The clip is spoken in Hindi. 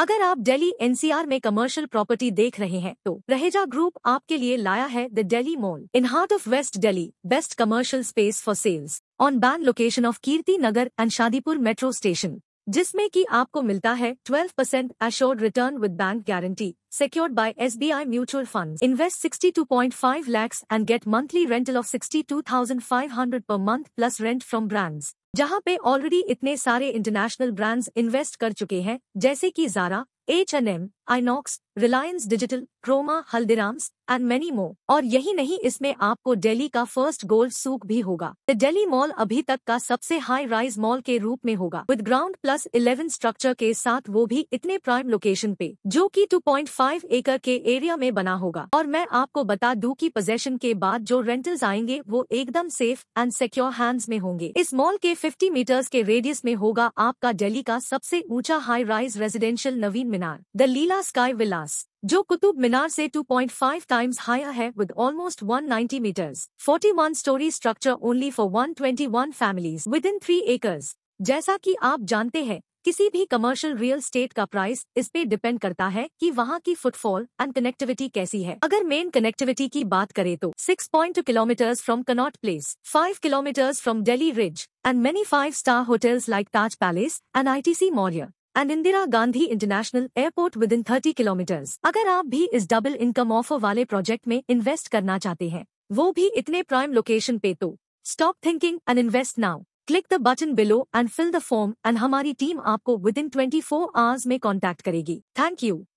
अगर आप दिल्ली एनसीआर में कमर्शियल प्रॉपर्टी देख रहे हैं तो रहेजा ग्रुप आपके लिए लाया है the Delhi mall in heart of west Delhi best commercial space for sales on main location of Kirti Nagar and Shadipur metro station जिसमें की आपको मिलता है twelve percent assured return with bank guarantee secured by S B I mutual fund invest sixty two point five lakhs and get monthly rental of two thousand five hundred per month plus rent from brands जहाँ पे ऑलरेडी इतने सारे इंटरनेशनल ब्रांड्स इन्वेस्ट कर चुके हैं जैसे की Zara H N M INOX Reliance digital Croma Haldiram's and many more और यही नहीं इसमें आपको दिल्ली का फर्स्ट गोल्ड सूक भी होगा द दिल्ली मॉल अभी तक का सबसे हाई राइज मॉल के रूप में होगा विद ग्राउंड प्लस 11 स्ट्रक्चर के साथ वो भी इतने प्राइम लोकेशन पे जो कि 2.5 एकड़ के एरिया में बना होगा और मैं आपको बता दूं कि पोजेशन के बाद जो रेंटल्स आएंगे वो एकदम सेफ एंड सिक्योर हैंड्स में होंगे इस मॉल के फिफ्टी मीटर्स के रेडियस में होगा आपका डेली का सबसे ऊंचा हाई राइज रेजिडेंशियल नवीन मीनार the Leela Tata sky villas जो कुतुब मीनार से 2.5 टाइम्स हायर है with almost 190 metres 41 storey structure only for 121 families within three acres जैसा कि आप जानते हैं किसी भी कमर्शियल रियल स्टेट का प्राइस इस पे डिपेंड करता है कि वहाँ की फुटफॉल एंड कनेक्टिविटी कैसी है अगर मेन कनेक्टिविटी की बात करें तो 6.2 kilometres from Connaught Place 5 kilometres from Delhi ridge and many five star hotels like Taj palace and ITC Maurya and Indira Gandhi international airport within thirty kilometres अगर आप भी इस डबल इनकम ऑफर वाले प्रोजेक्ट में इन्वेस्ट करना चाहते हैं वो भी इतने प्राइम लोकेशन पे तो stop thinking and invest now click the button below and fill the form and हमारी टीम आपको within twenty four hours में कॉन्टेक्ट करेगी थैंक यू